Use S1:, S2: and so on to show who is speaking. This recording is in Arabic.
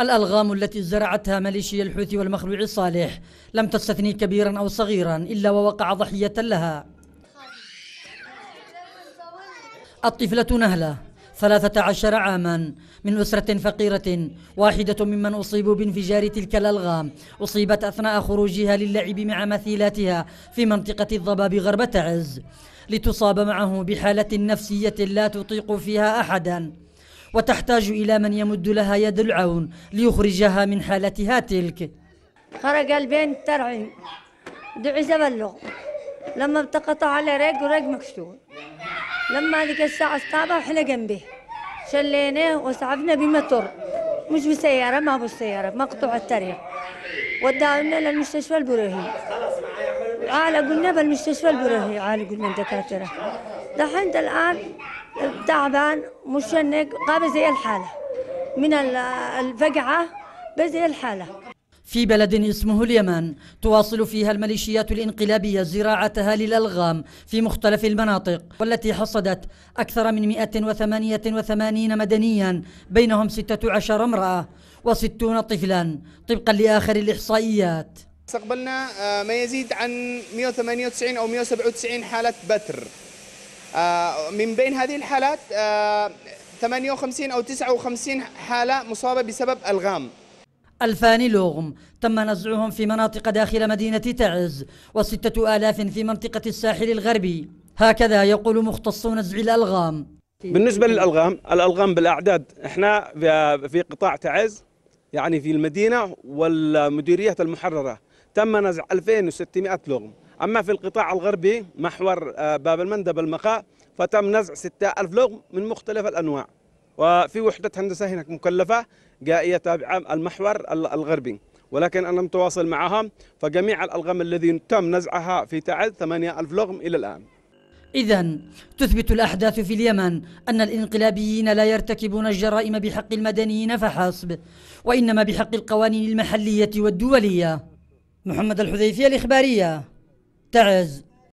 S1: الألغام التي زرعتها ميليشيا الحوثي والمخلوع الصالح لم تستثني كبيرا أو صغيرا إلا ووقع ضحية لها الطفلة نهلة ثلاثة عشر عاما من أسرة فقيرة واحدة ممن أصيبوا بانفجار تلك الألغام أصيبت أثناء خروجها للعب مع مثيلاتها في منطقة الضباب غرب تعز لتصاب معه بحالة نفسية لا تطيق فيها أحدا وتحتاج إلى من يمد لها يد العون ليخرجها من حالتها تلك
S2: خرج البين ترعي دعي زبلغ لما بتقطع على ريق وريق مكسور لما هذيك الساعة السابعة وحنا جنبه شليناه وسحبنا بمطر مش بسيارة ما بالسيارة مقطوع الطريق ودعونا للمستشفى البروهي على قلنا بالمستشفى البروهي على قلنا الدكاترة دحين الآن تعبان مشنق قابل زي الحالة من الفقعة
S1: بزي الحالة في بلد اسمه اليمن تواصل فيها الميليشيات الانقلابية زراعتها للألغام في مختلف المناطق والتي حصدت أكثر من 188 مدنيا بينهم 16 امرأة و60 طفلا طبقا لآخر الإحصائيات
S3: استقبلنا آه، ما يزيد عن 198 أو 197 حالة بتر آه، من بين هذه الحالات 58 آه، أو 59 حالة مصابة بسبب
S1: ألغام ألفان لغم تم نزعهم في مناطق داخل مدينة تعز وستة آلاف في منطقة الساحل الغربي هكذا يقول مختص نزع الألغام بالنسبة للألغام
S3: الألغام بالأعداد احنا في قطاع تعز يعني في المدينة والمديريات المحررة تم نزع 2600 لغم أما في القطاع الغربي محور آه، باب المندب المقاء فتم نزع 6000 لغم من مختلف الأنواع وفي وحدة هندسة هناك مكلفة جائية تابعة المحور الغربي ولكن أنا متواصل معهم فجميع الألغام الذي تم نزعها في تعز 8000 لغم إلى الآن
S1: إذا تثبت الأحداث في اليمن أن الإنقلابيين لا يرتكبون الجرائم بحق المدنيين فحسب وإنما بحق القوانين المحلية والدولية محمد الحذيفي الإخبارية تعز